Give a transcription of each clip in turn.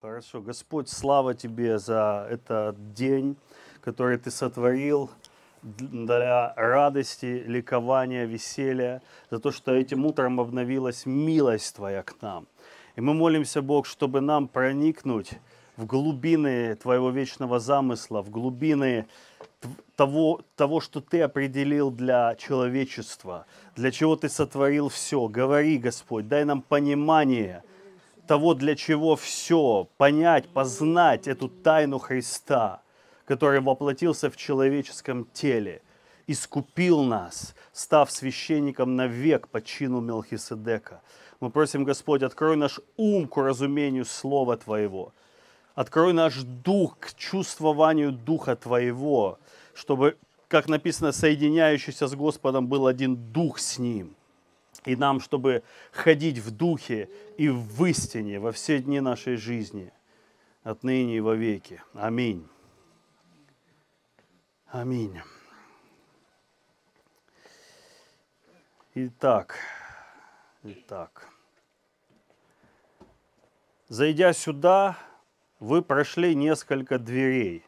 Хорошо, Господь, слава Тебе за этот день, который Ты сотворил для радости, ликования, веселья, за то, что этим утром обновилась милость Твоя к нам. И мы молимся, Бог, чтобы нам проникнуть в глубины твоего вечного замысла, в глубины того, того, что ты определил для человечества, для чего ты сотворил все. Говори, Господь, дай нам понимание того, для чего все, понять, познать эту тайну Христа, который воплотился в человеческом теле, искупил нас, став священником навек по чину Мелхиседека. Мы просим, Господь, открой наш ум к разумению Слова Твоего – Открой наш дух к чувствованию духа Твоего, чтобы, как написано, соединяющийся с Господом был один дух с Ним. И нам, чтобы ходить в духе и в истине во все дни нашей жизни, отныне и во веки. Аминь. Аминь. Итак, итак. Зайдя сюда, вы прошли несколько дверей.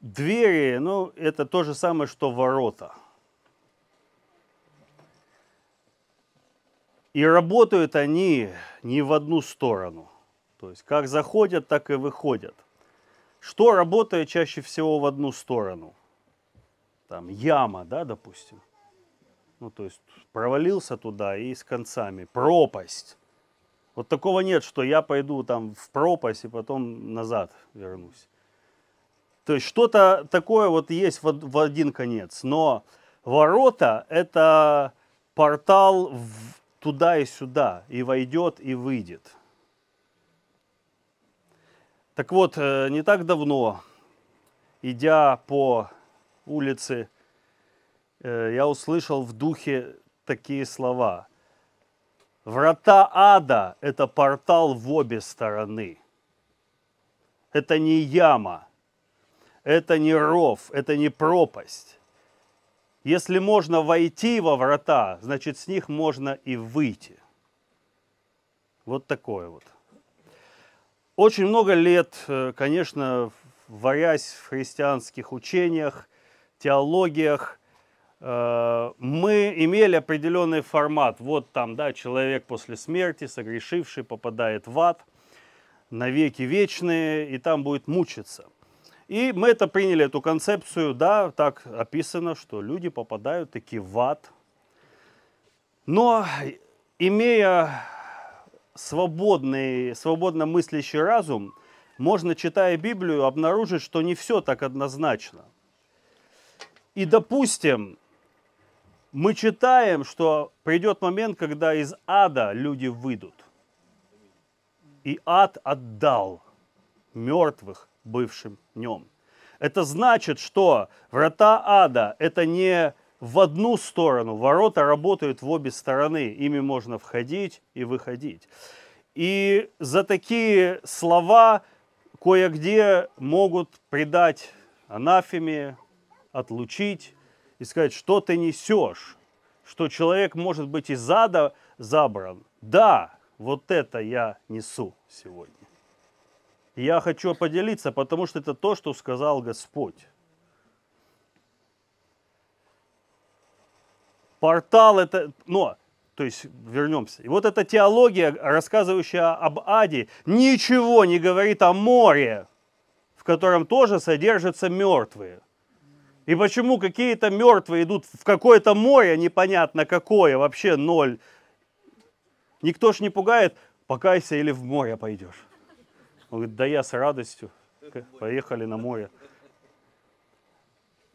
Двери, ну, это то же самое, что ворота. И работают они не в одну сторону. То есть как заходят, так и выходят. Что работает чаще всего в одну сторону? Там яма, да, допустим. Ну, то есть провалился туда и с концами. Пропасть. Вот такого нет, что я пойду там в пропасть и потом назад вернусь. То есть что-то такое вот есть в, в один конец. Но ворота – это портал в, туда и сюда, и войдет, и выйдет. Так вот, э, не так давно, идя по улице, э, я услышал в духе такие слова – Врата ада – это портал в обе стороны. Это не яма, это не ров, это не пропасть. Если можно войти во врата, значит, с них можно и выйти. Вот такое вот. Очень много лет, э, конечно, варясь в христианских учениях, теологиях – мы имели определенный формат. Вот там, да, человек после смерти, согрешивший, попадает в ад, навеки вечные, и там будет мучиться. И мы это приняли, эту концепцию, да, так описано, что люди попадают таки в ад. Но имея свободный, свободно мыслящий разум, можно, читая Библию, обнаружить, что не все так однозначно. И, допустим, мы читаем, что придет момент, когда из ада люди выйдут. И ад отдал мертвых бывшим днем. Это значит, что врата ада – это не в одну сторону, ворота работают в обе стороны, ими можно входить и выходить. И за такие слова кое-где могут предать анафеме, отлучить, и сказать, что ты несешь, что человек может быть из ада забран. Да, вот это я несу сегодня. я хочу поделиться, потому что это то, что сказал Господь. Портал это, но, то есть вернемся. И вот эта теология, рассказывающая об аде, ничего не говорит о море, в котором тоже содержатся мертвые – и почему какие-то мертвые идут в какое-то море, непонятно какое, вообще ноль. Никто ж не пугает, покайся или в море пойдешь. Он говорит, да я с радостью. Поехали на море.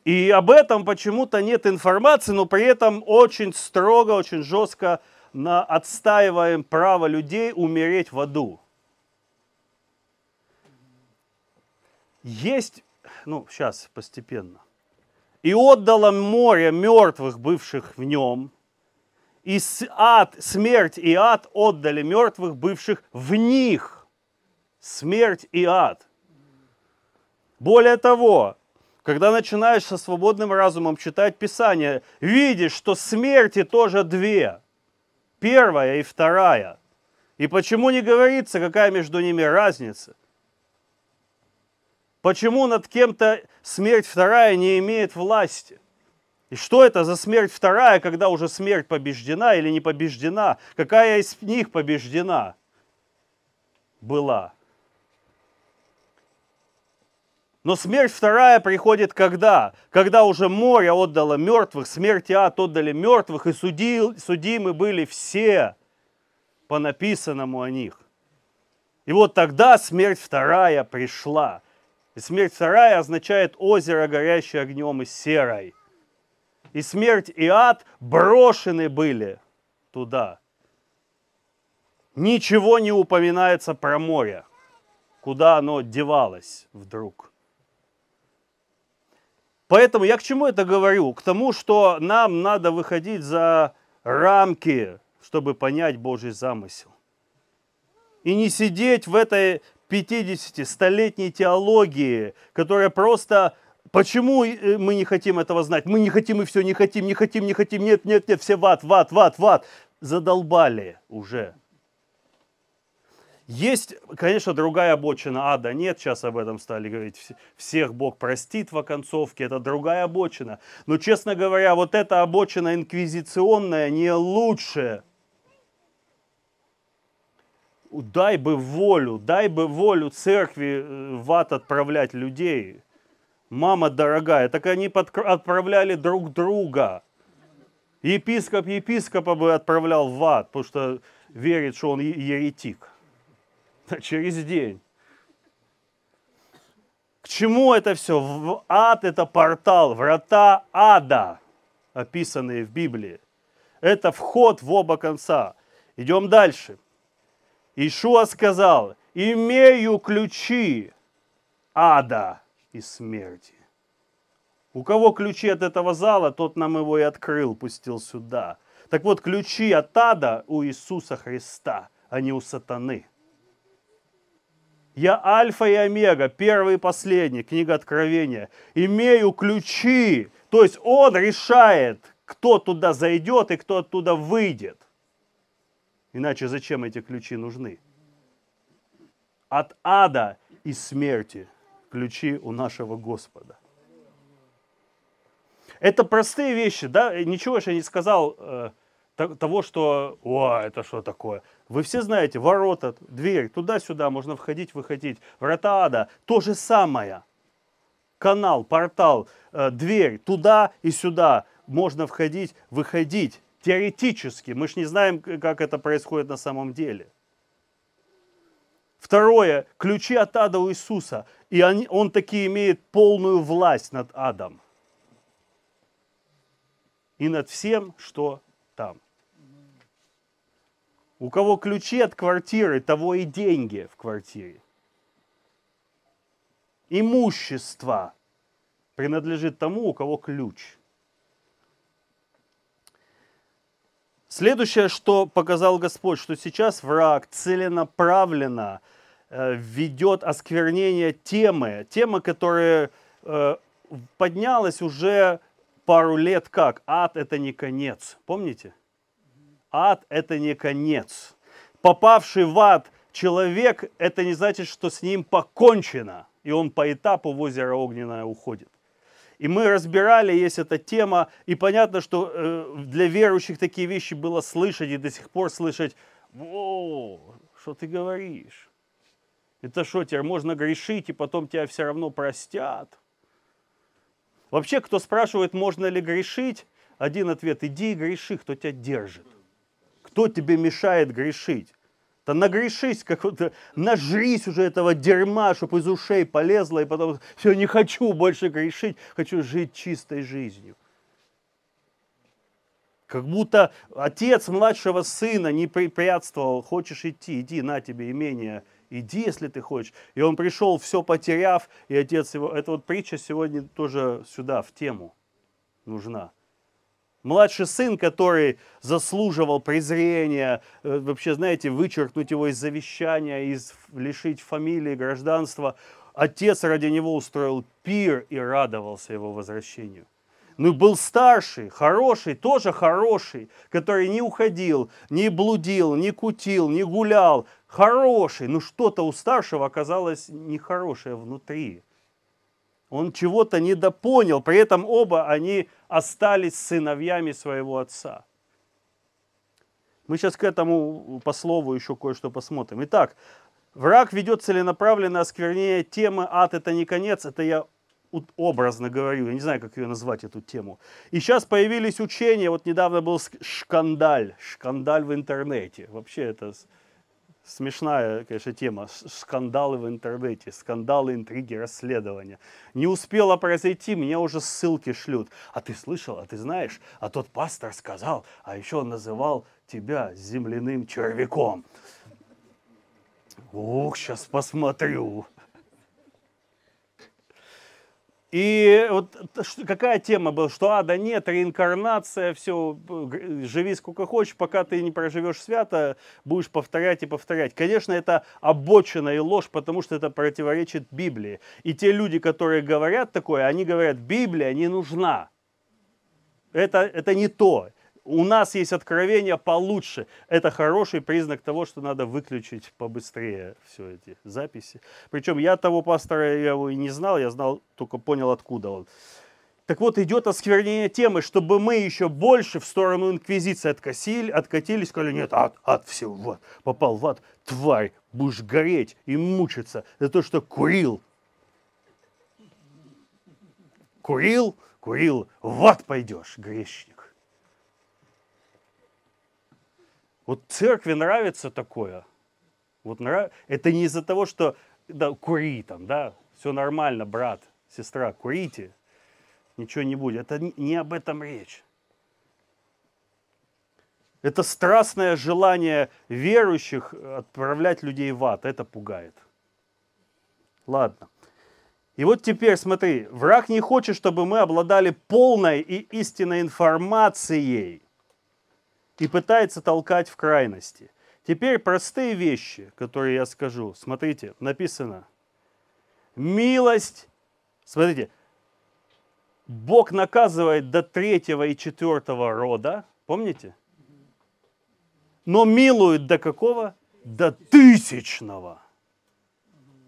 И об этом почему-то нет информации, но при этом очень строго, очень жестко на, отстаиваем право людей умереть в аду. Есть, ну, сейчас постепенно и отдало море мертвых, бывших в нем, и ад, смерть и ад отдали мертвых, бывших в них. Смерть и ад. Более того, когда начинаешь со свободным разумом читать Писание, видишь, что смерти тоже две. Первая и вторая. И почему не говорится, какая между ними разница? Почему над кем-то смерть вторая не имеет власти? И что это за смерть вторая, когда уже смерть побеждена или не побеждена? Какая из них побеждена была? Но смерть вторая приходит когда? Когда уже море отдало мертвых, смерть и ад отдали мертвых, и судил, судимы были все по написанному о них. И вот тогда смерть вторая пришла – и смерть Сарая означает озеро, горящее огнем и серой. И смерть и ад брошены были туда. Ничего не упоминается про море, куда оно девалось вдруг. Поэтому я к чему это говорю? К тому, что нам надо выходить за рамки, чтобы понять Божий замысел. И не сидеть в этой 50-столетней теологии, которая просто... Почему э, мы не хотим этого знать? Мы не хотим и все, не хотим, не хотим, не хотим, нет, нет, нет, все в ад, в ад, в ад, в ад. Задолбали уже. Есть, конечно, другая обочина ада. Нет, сейчас об этом стали говорить. Всех Бог простит в оконцовке. Это другая обочина. Но, честно говоря, вот эта обочина инквизиционная не лучшая дай бы волю, дай бы волю церкви э, в ад отправлять людей. Мама дорогая, так они отправляли друг друга. Епископ епископа бы отправлял в ад, потому что верит, что он еретик. через день. К чему это все? В ад это портал, врата ада, описанные в Библии. Это вход в оба конца. Идем дальше. Ишуа сказал, имею ключи ада и смерти. У кого ключи от этого зала, тот нам его и открыл, пустил сюда. Так вот, ключи от ада у Иисуса Христа, а не у сатаны. Я Альфа и Омега, первый и последний, книга Откровения. Имею ключи, то есть он решает, кто туда зайдет и кто оттуда выйдет. Иначе зачем эти ключи нужны? От ада и смерти ключи у нашего Господа. Это простые вещи, да? Ничего же я не сказал э, того, что, о, это что такое? Вы все знаете, ворота, дверь, туда-сюда можно входить, выходить. Врата ада, то же самое. Канал, портал, э, дверь, туда и сюда можно входить, выходить. Теоретически. Мы же не знаем, как это происходит на самом деле. Второе. Ключи от ада у Иисуса. И он, он таки имеет полную власть над адом. И над всем, что там. У кого ключи от квартиры, того и деньги в квартире. Имущество принадлежит тому, у кого ключ – Следующее, что показал Господь, что сейчас враг целенаправленно э, ведет осквернение темы, темы, которая э, поднялась уже пару лет как. Ад – это не конец. Помните? Ад – это не конец. Попавший в ад человек – это не значит, что с ним покончено, и он по этапу в озеро Огненное уходит. И мы разбирали, есть эта тема, и понятно, что э, для верующих такие вещи было слышать и до сих пор слышать, «Воу, что ты говоришь? Это что, теперь можно грешить, и потом тебя все равно простят?» Вообще, кто спрашивает, можно ли грешить, один ответ – иди и греши, кто тебя держит. Кто тебе мешает грешить? Да нагрешись, как вот, э, нажрись уже этого дерьма, чтобы из ушей полезло, и потом все, не хочу больше грешить, хочу жить чистой жизнью. Как будто отец младшего сына не препятствовал, хочешь идти, иди, на тебе имение, иди, если ты хочешь. И он пришел, все потеряв, и отец его, эта вот притча сегодня тоже сюда, в тему нужна. Младший сын, который заслуживал презрения, э, вообще, знаете, вычеркнуть его из завещания, из лишить фамилии, гражданства. Отец ради него устроил пир и радовался его возвращению. Ну, был старший, хороший, тоже хороший, который не уходил, не блудил, не кутил, не гулял. Хороший, но ну, что-то у старшего оказалось нехорошее внутри он чего-то недопонял, при этом оба они остались сыновьями своего отца. Мы сейчас к этому по слову еще кое-что посмотрим. Итак, враг ведет целенаправленное осквернение а темы «Ад – это не конец», это я образно говорю, я не знаю, как ее назвать, эту тему. И сейчас появились учения, вот недавно был шкандаль, шкандаль в интернете. Вообще это Смешная, конечно, тема. Скандалы в интернете, скандалы, интриги, расследования. Не успела произойти, меня уже ссылки шлют. А ты слышал, а ты знаешь, а тот пастор сказал, а еще он называл тебя земляным червяком. Ух, сейчас посмотрю. И вот какая тема была, что ада нет, реинкарнация, все, живи сколько хочешь, пока ты не проживешь свято, будешь повторять и повторять. Конечно, это обочина и ложь, потому что это противоречит Библии. И те люди, которые говорят такое, они говорят, Библия не нужна. Это, это не то у нас есть откровения получше. Это хороший признак того, что надо выключить побыстрее все эти записи. Причем я того пастора, я его и не знал, я знал, только понял, откуда он. Так вот, идет осквернение темы, чтобы мы еще больше в сторону инквизиции откосили, откатились, сказали, нет, ад, ад, все, в попал в ад, тварь, будешь гореть и мучиться за то, что курил. Курил, курил, в ад пойдешь, грешник. Вот церкви нравится такое. Вот нрав... Это не из-за того, что да, кури там, да, все нормально, брат, сестра, курите, ничего не будет. Это не об этом речь. Это страстное желание верующих отправлять людей в ад. Это пугает. Ладно. И вот теперь смотри, враг не хочет, чтобы мы обладали полной и истинной информацией и пытается толкать в крайности. Теперь простые вещи, которые я скажу. Смотрите, написано. Милость. Смотрите. Бог наказывает до третьего и четвертого рода. Помните? Но милует до какого? До тысячного.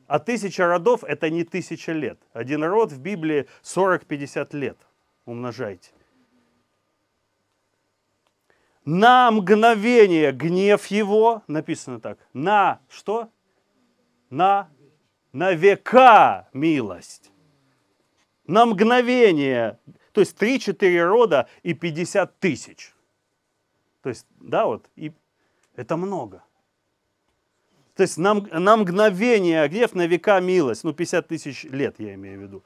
А тысяча родов – это не тысяча лет. Один род в Библии 40-50 лет. Умножайте на мгновение гнев его, написано так, на что? На, на века милость. На мгновение, то есть 3-4 рода и 50 тысяч. То есть, да, вот, и это много. То есть на, на мгновение гнев, на века милость. Ну, 50 тысяч лет я имею в виду.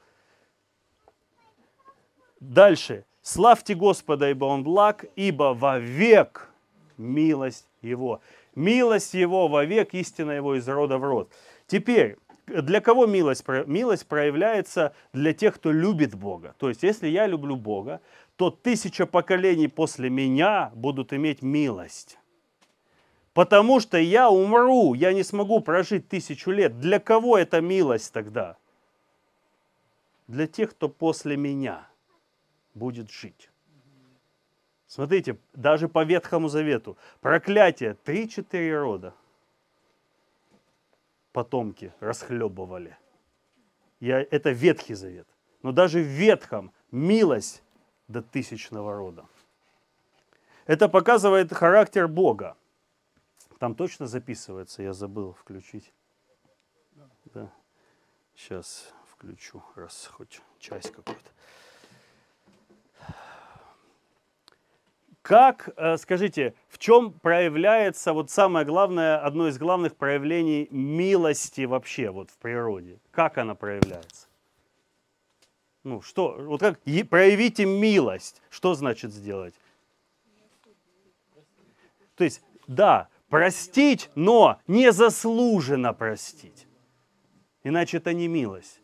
Дальше. Славьте Господа, ибо Он благ, ибо вовек милость Его. Милость Его вовек, истина Его из рода в род. Теперь, для кого милость? Милость проявляется для тех, кто любит Бога. То есть, если я люблю Бога, то тысяча поколений после меня будут иметь милость. Потому что я умру, я не смогу прожить тысячу лет. Для кого эта милость тогда? Для тех, кто после меня – будет жить. Смотрите, даже по Ветхому Завету. Проклятие три-четыре рода потомки расхлебывали. Я, это Ветхий Завет. Но даже в Ветхом милость до тысячного рода. Это показывает характер Бога. Там точно записывается, я забыл включить. Да. Сейчас включу, раз хоть часть какую-то. Как, э, скажите, в чем проявляется вот самое главное, одно из главных проявлений милости вообще вот в природе? Как она проявляется? Ну что, вот как проявите милость, что значит сделать? То есть, да, простить, но не заслуженно простить. Иначе это не милость.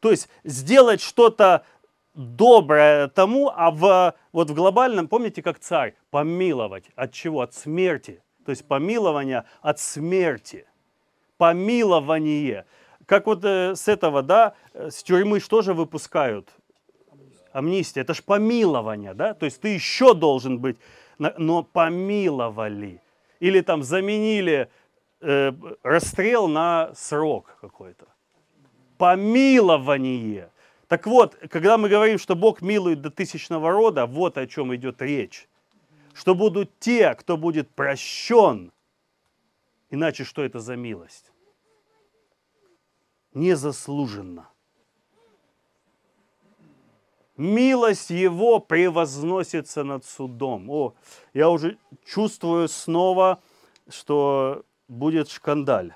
То есть сделать что-то доброе тому, а в, вот в глобальном, помните, как царь, помиловать от чего? От смерти. То есть помилование от смерти. Помилование. Как вот э, с этого, да, э, с тюрьмы что же выпускают? Амнистия. Это ж помилование, да? То есть ты еще должен быть, но помиловали. Или там заменили э, расстрел на срок какой-то. Помилование – так вот, когда мы говорим, что Бог милует до тысячного рода, вот о чем идет речь. Что будут те, кто будет прощен. Иначе что это за милость? Незаслуженно. Милость его превозносится над судом. О, я уже чувствую снова, что будет шкандаль.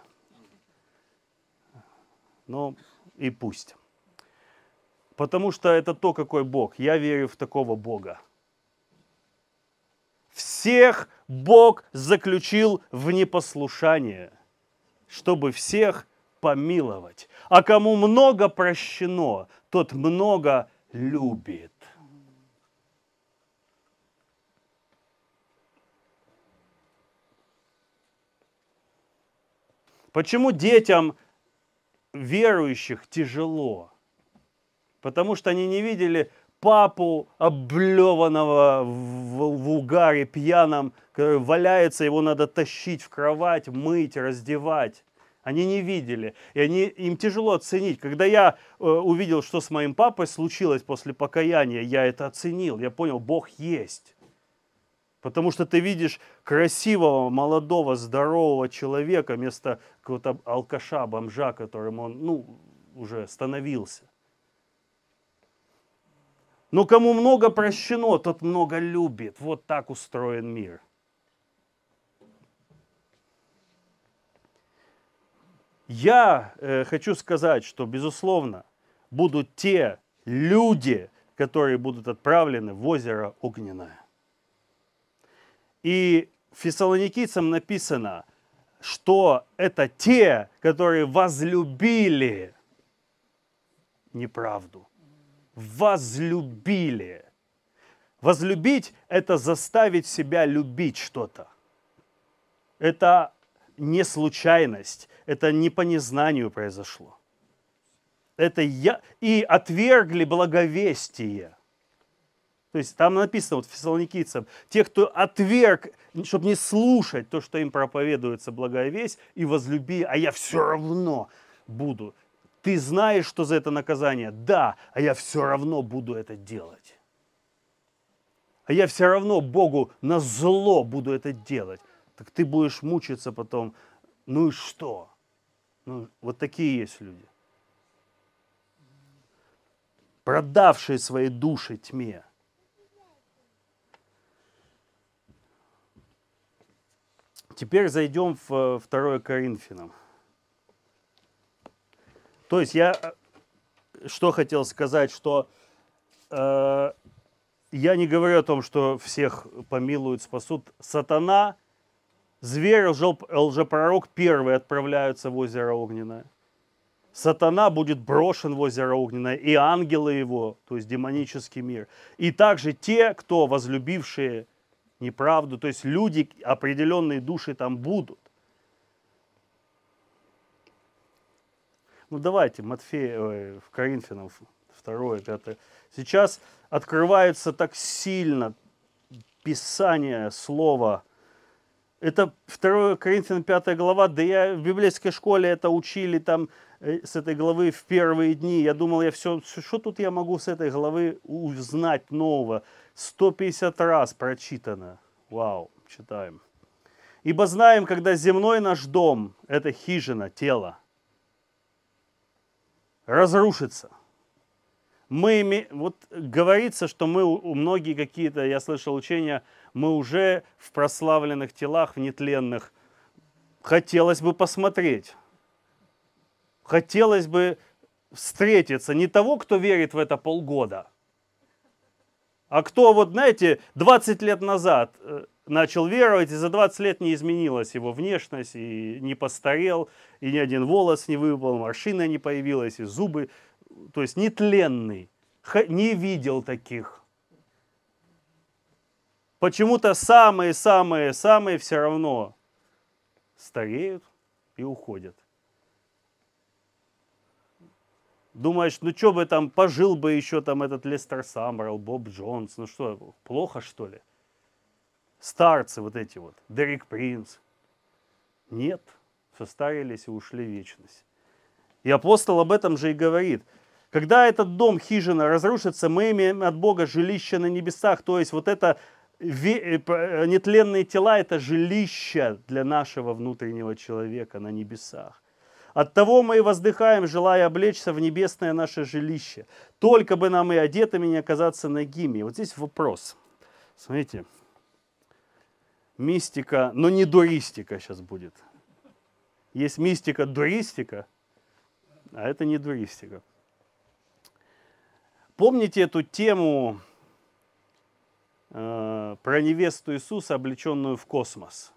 Ну и пусть. Потому что это то, какой Бог. Я верю в такого Бога. Всех Бог заключил в непослушание, чтобы всех помиловать. А кому много прощено, тот много любит. Почему детям верующих тяжело? потому что они не видели папу, облеванного в, в угаре, пьяном, который валяется, его надо тащить в кровать, мыть, раздевать. Они не видели. И они, им тяжело оценить. Когда я э, увидел, что с моим папой случилось после покаяния, я это оценил. Я понял, Бог есть. Потому что ты видишь красивого, молодого, здорового человека вместо какого-то алкаша, бомжа, которым он ну, уже становился. Но кому много прощено, тот много любит. Вот так устроен мир. Я э, хочу сказать, что, безусловно, будут те люди, которые будут отправлены в озеро Огненное. И фессалоникийцам написано, что это те, которые возлюбили неправду возлюбили. Возлюбить – это заставить себя любить что-то. Это не случайность, это не по незнанию произошло. Это я... И отвергли благовестие. То есть там написано вот фессалоникийцам, те, кто отверг, чтобы не слушать то, что им проповедуется благовесть, и возлюби, а я все равно буду. Ты знаешь, что за это наказание? Да, а я все равно буду это делать. А я все равно Богу на зло буду это делать. Так ты будешь мучиться потом. Ну и что? Ну, вот такие есть люди. Продавшие свои души тьме. Теперь зайдем в 2 э, Коринфянам. То есть я э, что хотел сказать, что э, я не говорю о том, что всех помилуют, спасут. Сатана, зверь, лжепророк первый отправляются в озеро Огненное. Сатана будет брошен в озеро Огненное, и ангелы его, то есть демонический мир. И также те, кто возлюбившие неправду, то есть люди, определенные души там будут. Ну давайте, Матфея, э, в Коринфянов второе, пятое. Сейчас открывается так сильно Писание, Слово. Это 2 Коринфянам 5 глава, да я в библейской школе это учили там э, с этой главы в первые дни. Я думал, я все, что тут я могу с этой главы узнать нового? 150 раз прочитано. Вау, читаем. Ибо знаем, когда земной наш дом, это хижина, тело, разрушится. Мы име... Вот говорится, что мы у многие какие-то, я слышал учения, мы уже в прославленных телах, в нетленных. Хотелось бы посмотреть. Хотелось бы встретиться. Не того, кто верит в это полгода, а кто вот, знаете, 20 лет назад э, начал веровать, и за 20 лет не изменилась его внешность, и не постарел, и ни один волос не выпал, машина не появилась, и зубы. То есть нетленный, не видел таких. Почему-то самые-самые-самые все равно стареют и уходят. Думаешь, ну что бы там, пожил бы еще там этот Лестер Самрал, Боб Джонс, ну что, плохо что ли? старцы вот эти вот, Дерек Принц. Нет, состарились и ушли в вечность. И апостол об этом же и говорит. Когда этот дом, хижина разрушится, мы имеем от Бога жилище на небесах. То есть вот это э, э, нетленные тела – это жилище для нашего внутреннего человека на небесах. От того мы и воздыхаем, желая облечься в небесное наше жилище. Только бы нам и одетыми не оказаться нагими. Вот здесь вопрос. Смотрите, мистика, но не дуристика сейчас будет. Есть мистика дуристика, а это не дуристика. Помните эту тему э, про невесту Иисуса, облеченную в космос?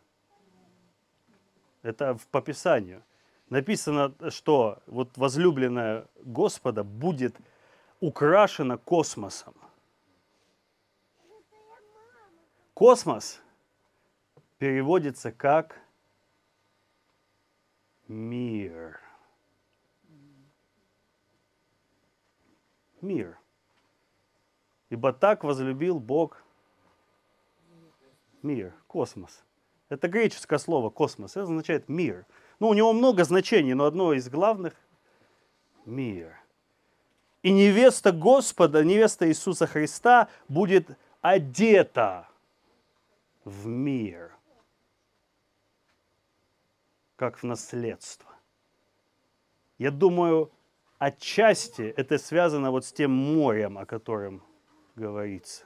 Это в пописанию. Написано, что вот возлюбленная Господа будет украшена космосом. Космос – переводится как мир. Мир. Ибо так возлюбил Бог мир, космос. Это греческое слово космос, это означает мир. Ну, у него много значений, но одно из главных – мир. И невеста Господа, невеста Иисуса Христа будет одета в мир как в наследство. Я думаю, отчасти это связано вот с тем морем, о котором говорится.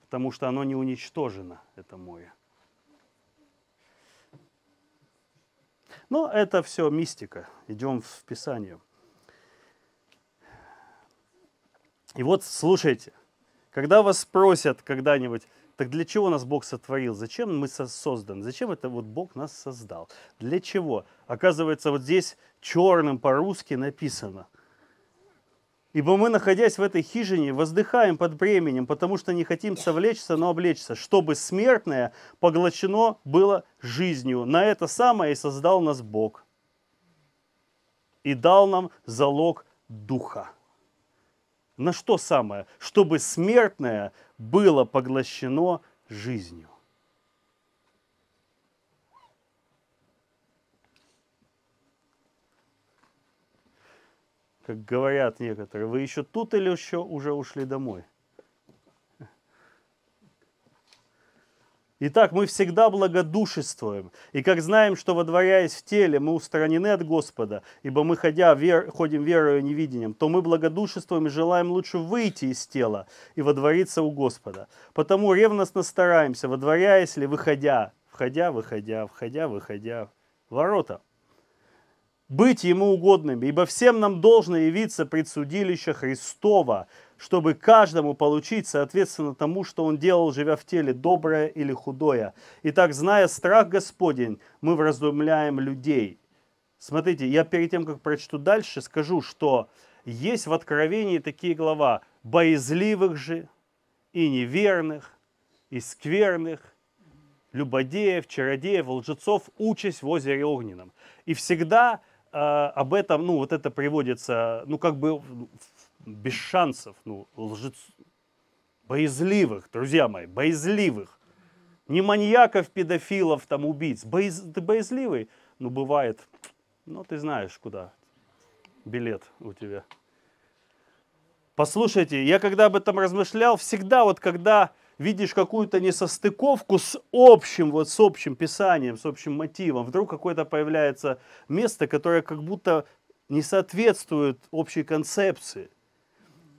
Потому что оно не уничтожено, это море. Но это все мистика. Идем в Писание. И вот слушайте, когда вас спросят когда-нибудь, так для чего нас Бог сотворил? Зачем мы созданы? Зачем это вот Бог нас создал? Для чего? Оказывается, вот здесь черным по-русски написано. Ибо мы, находясь в этой хижине, воздыхаем под бременем, потому что не хотим совлечься, но облечься, чтобы смертное поглощено было жизнью. На это самое и создал нас Бог. И дал нам залог Духа на что самое? Чтобы смертное было поглощено жизнью. Как говорят некоторые, вы еще тут или еще уже ушли домой? Итак, мы всегда благодушествуем, и как знаем, что водворяясь в теле, мы устранены от Господа, ибо мы, ходя, вер, ходим верою и невидением, то мы благодушествуем и желаем лучше выйти из тела и водвориться у Господа. Потому ревностно стараемся, водворяясь ли, выходя, входя, выходя, входя, выходя, ворота. Быть Ему угодными, ибо всем нам должно явиться предсудилище Христова, чтобы каждому получить, соответственно, тому, что он делал, живя в теле, доброе или худое. Итак, зная страх Господень, мы вразумляем людей. Смотрите, я перед тем, как прочту дальше, скажу, что есть в Откровении такие глава «боязливых же и неверных, и скверных, любодеев, чародеев, лжецов, участь в озере огненном». И всегда э, об этом, ну, вот это приводится, ну, как бы без шансов, ну, лжец, боязливых, друзья мои, боязливых. Не маньяков, педофилов, там, убийц. боез Ты боязливый? Ну, бывает, ну, ты знаешь, куда билет у тебя. Послушайте, я когда об этом размышлял, всегда вот когда видишь какую-то несостыковку с общим, вот с общим писанием, с общим мотивом, вдруг какое-то появляется место, которое как будто не соответствует общей концепции –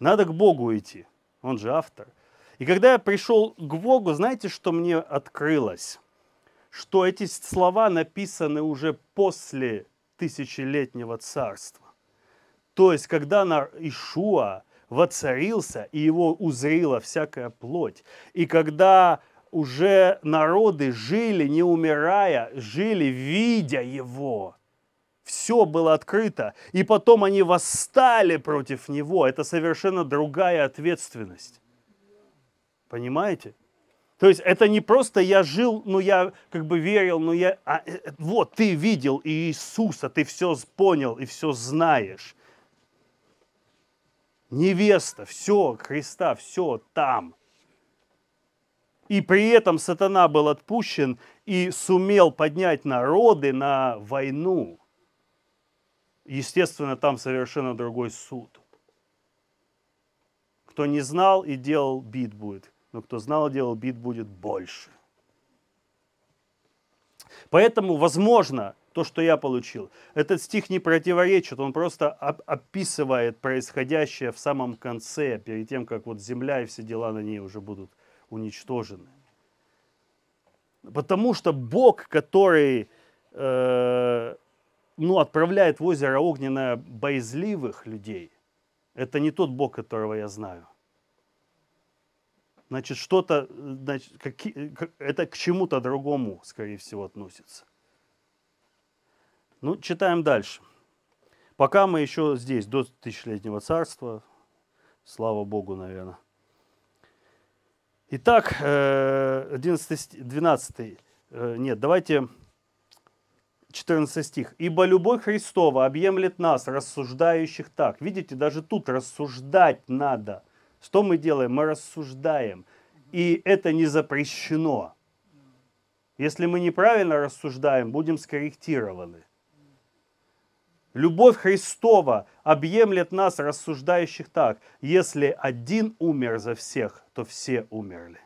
надо к Богу идти, он же автор. И когда я пришел к Богу, знаете, что мне открылось? Что эти слова написаны уже после тысячелетнего царства. То есть, когда на Ишуа воцарился, и его узрила всякая плоть, и когда уже народы жили, не умирая, жили, видя его – все было открыто. И потом они восстали против него. Это совершенно другая ответственность. Понимаете? То есть это не просто я жил, но ну, я как бы верил, но ну, я... А, э, э, вот, ты видел Иисуса, ты все понял и все знаешь. Невеста, все, Христа, все там. И при этом сатана был отпущен и сумел поднять народы на войну. Естественно, там совершенно другой суд. Кто не знал и делал, бит будет. Но кто знал и делал, бит будет больше. Поэтому, возможно, то, что я получил, этот стих не противоречит, он просто описывает происходящее в самом конце, перед тем, как вот земля и все дела на ней уже будут уничтожены. Потому что Бог, который э, ну, отправляет в озеро огненное боязливых людей, это не тот Бог, которого я знаю. Значит, что-то, значит, какие, это к чему-то другому, скорее всего, относится. Ну, читаем дальше. Пока мы еще здесь, до тысячелетнего царства, слава Богу, наверное. Итак, 11, э, 12, э, нет, давайте 14 стих. «Ибо любовь Христова объемлет нас, рассуждающих так». Видите, даже тут рассуждать надо. Что мы делаем? Мы рассуждаем. И это не запрещено. Если мы неправильно рассуждаем, будем скорректированы. Любовь Христова объемлет нас, рассуждающих так. Если один умер за всех, то все умерли.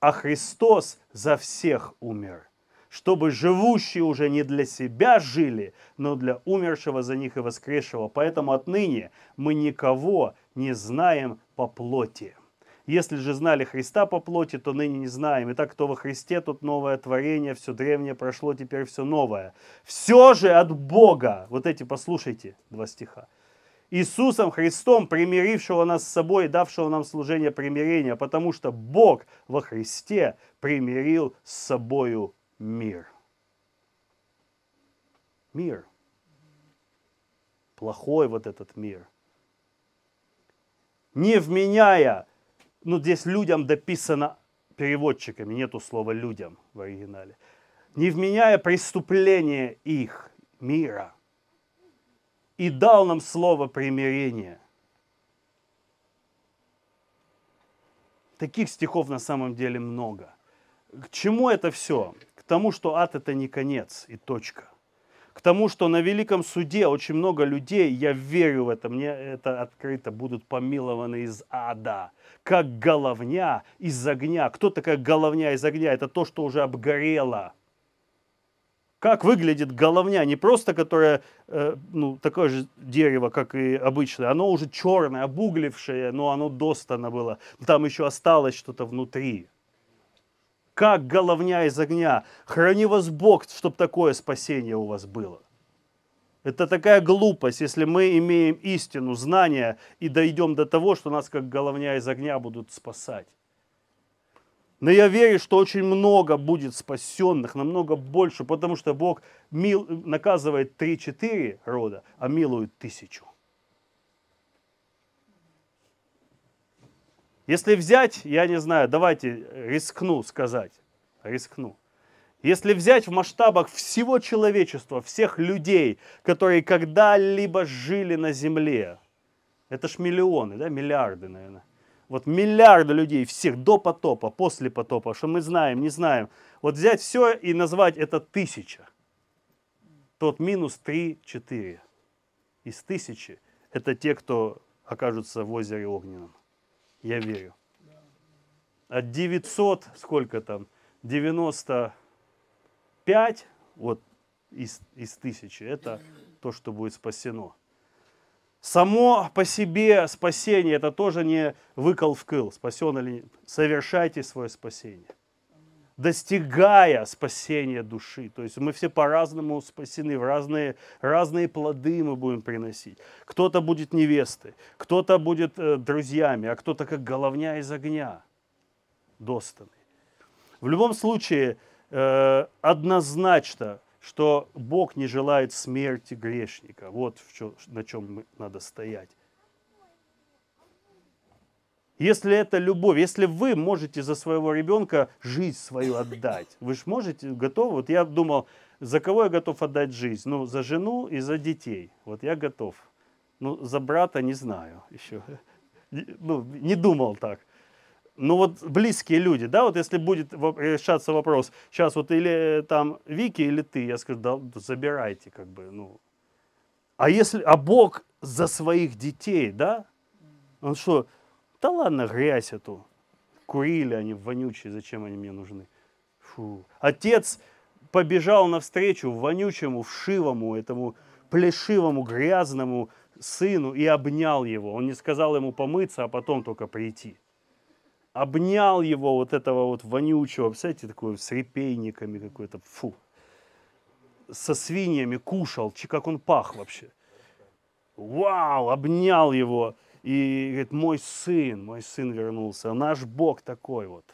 А Христос за всех умер чтобы живущие уже не для себя жили, но для умершего за них и воскресшего. Поэтому отныне мы никого не знаем по плоти. Если же знали Христа по плоти, то ныне не знаем. Итак, кто во Христе, тут новое творение, все древнее прошло, теперь все новое. Все же от Бога. Вот эти, послушайте, два стиха. Иисусом Христом, примирившего нас с собой давшего нам служение примирения, потому что Бог во Христе примирил с собою мир. Мир. Плохой вот этот мир. Не вменяя, ну здесь людям дописано переводчиками, нету слова людям в оригинале. Не вменяя преступление их, мира. И дал нам слово примирения. Таких стихов на самом деле много. К чему это все? тому, что ад это не конец и точка. К тому, что на Великом суде очень много людей, я верю в это, мне это открыто, будут помилованы из ада, как головня из огня. Кто такая головня из огня? Это то, что уже обгорело. Как выглядит головня? Не просто, которая, э, ну, такое же дерево, как и обычное. Оно уже черное, обуглившее, но оно достано было. Там еще осталось что-то внутри как головня из огня. Храни вас Бог, чтобы такое спасение у вас было. Это такая глупость, если мы имеем истину, знания и дойдем до того, что нас как головня из огня будут спасать. Но я верю, что очень много будет спасенных, намного больше, потому что Бог мил, наказывает 3-4 рода, а милует тысячу. Если взять, я не знаю, давайте э, рискну сказать, рискну. Если взять в масштабах всего человечества, всех людей, которые когда-либо жили на Земле, это ж миллионы, да, миллиарды, наверное. Вот миллиарды людей всех до потопа, после потопа, что мы знаем, не знаем. Вот взять все и назвать это тысяча. Тот минус 3-4 из тысячи – это те, кто окажутся в озере Огненном я верю. От 900, сколько там, 95, вот из, из тысячи, это то, что будет спасено. Само по себе спасение, это тоже не выкол в кыл, спасен или не, совершайте свое спасение достигая спасения души. То есть мы все по-разному спасены, в разные, разные плоды мы будем приносить. Кто-то будет невестой, кто-то будет э, друзьями, а кто-то как головня из огня достаны. В любом случае, э, однозначно, что Бог не желает смерти грешника. Вот в чё, на чем надо стоять. Если это любовь, если вы можете за своего ребенка жизнь свою отдать, вы же можете, готовы? Вот я думал, за кого я готов отдать жизнь? Ну, за жену и за детей. Вот я готов. Ну, за брата не знаю еще. Ну, не думал так. Ну вот близкие люди, да, вот если будет решаться вопрос, сейчас вот или э, там Вики, или ты, я скажу, да, забирайте, как бы, ну. А если, а Бог за своих детей, да? Он что, да ладно, грязь эту. Курили они вонючие, зачем они мне нужны? Фу. Отец побежал навстречу вонючему, вшивому, этому плешивому, грязному сыну и обнял его. Он не сказал ему помыться, а потом только прийти. Обнял его вот этого вот вонючего, представляете, такой с репейниками какой-то, фу. Со свиньями кушал, как он пах вообще. Вау, обнял его. И говорит, мой сын, мой сын вернулся. Наш Бог такой вот.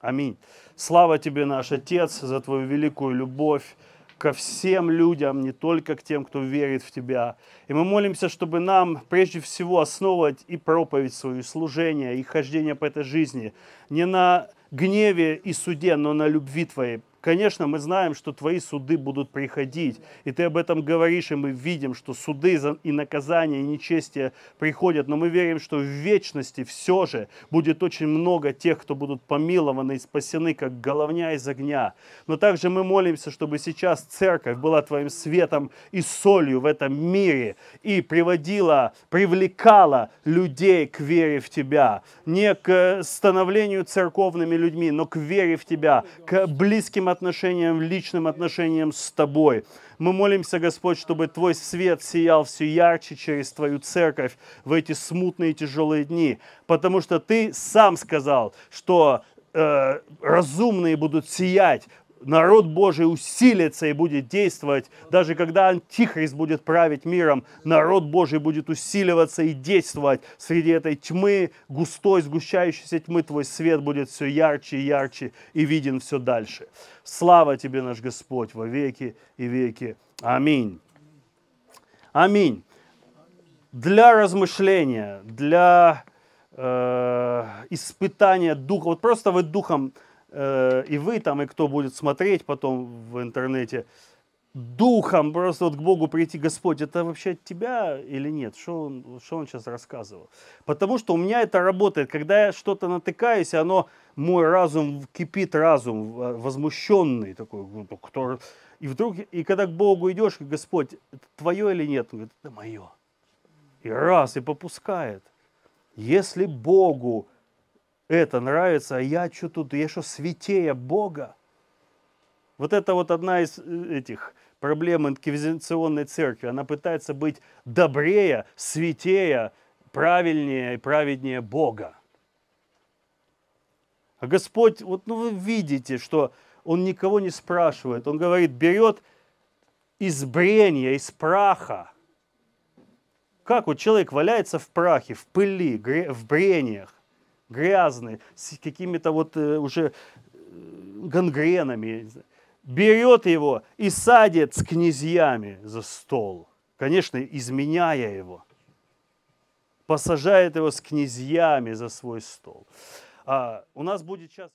Аминь. Слава тебе, наш Отец, за твою великую любовь ко всем людям, не только к тем, кто верит в Тебя. И мы молимся, чтобы нам прежде всего основывать и проповедь свою, служение, и хождение по этой жизни не на гневе и суде, но на любви Твоей Конечно, мы знаем, что твои суды будут приходить, и ты об этом говоришь, и мы видим, что суды и наказания, и нечестие приходят, но мы верим, что в вечности все же будет очень много тех, кто будут помилованы и спасены, как головня из огня. Но также мы молимся, чтобы сейчас церковь была твоим светом и солью в этом мире и приводила, привлекала людей к вере в тебя, не к становлению церковными людьми, но к вере в тебя, к близким отношениям личным отношениям с Тобой. Мы молимся, Господь, чтобы Твой свет сиял все ярче через Твою церковь в эти смутные тяжелые дни, потому что Ты сам сказал, что э, разумные будут сиять народ Божий усилится и будет действовать. Даже когда Антихрист будет править миром, народ Божий будет усиливаться и действовать. Среди этой тьмы, густой, сгущающейся тьмы, твой свет будет все ярче и ярче и виден все дальше. Слава тебе, наш Господь, во веки и веки. Аминь. Аминь. Для размышления, для э, испытания духа, вот просто вы духом Э, и вы там, и кто будет смотреть потом в интернете, духом просто вот к Богу прийти, Господь, это вообще от тебя или нет? Что он, что он сейчас рассказывал? Потому что у меня это работает. Когда я что-то натыкаюсь, оно, мой разум кипит, разум э, возмущенный такой, кто... И вдруг, и когда к Богу идешь, Господь, это твое или нет? Он говорит, это мое. И раз, и попускает. Если Богу это нравится, а я что тут, я что святее Бога? Вот это вот одна из э, этих проблем инквизиционной церкви. Она пытается быть добрее, святее, правильнее и праведнее Бога. А Господь, вот ну вы видите, что Он никого не спрашивает. Он говорит, берет из брения, из праха. Как вот человек валяется в прахе, в пыли, в брениях грязный, с какими-то вот э, уже э, гангренами, берет его и садит с князьями за стол, конечно, изменяя его, посажает его с князьями за свой стол. А у нас будет сейчас...